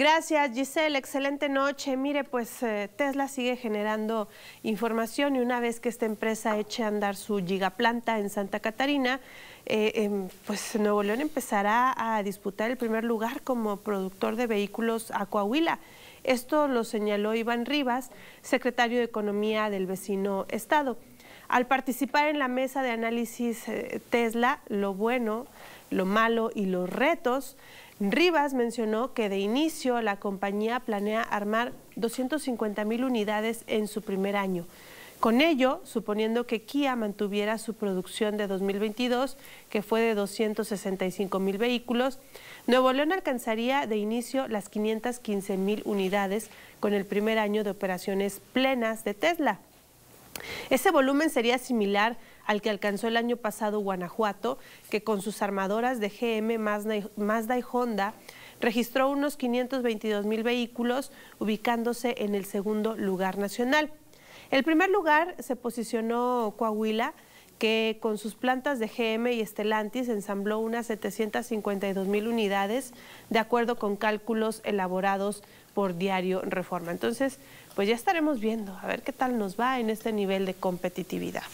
Gracias, Giselle. Excelente noche. Mire, pues eh, Tesla sigue generando información y una vez que esta empresa eche a andar su gigaplanta en Santa Catarina, eh, em, pues Nuevo León empezará a disputar el primer lugar como productor de vehículos a Coahuila. Esto lo señaló Iván Rivas, secretario de Economía del vecino estado. Al participar en la mesa de análisis eh, Tesla, lo bueno lo malo y los retos, Rivas mencionó que de inicio la compañía planea armar 250 mil unidades en su primer año. Con ello, suponiendo que Kia mantuviera su producción de 2022, que fue de 265 mil vehículos, Nuevo León alcanzaría de inicio las 515 mil unidades con el primer año de operaciones plenas de Tesla. Ese volumen sería similar al que alcanzó el año pasado Guanajuato, que con sus armadoras de GM, Mazda y Honda registró unos 522 mil vehículos, ubicándose en el segundo lugar nacional. El primer lugar se posicionó Coahuila que con sus plantas de GM y Estelantis ensambló unas 752 mil unidades, de acuerdo con cálculos elaborados por Diario Reforma. Entonces, pues ya estaremos viendo a ver qué tal nos va en este nivel de competitividad.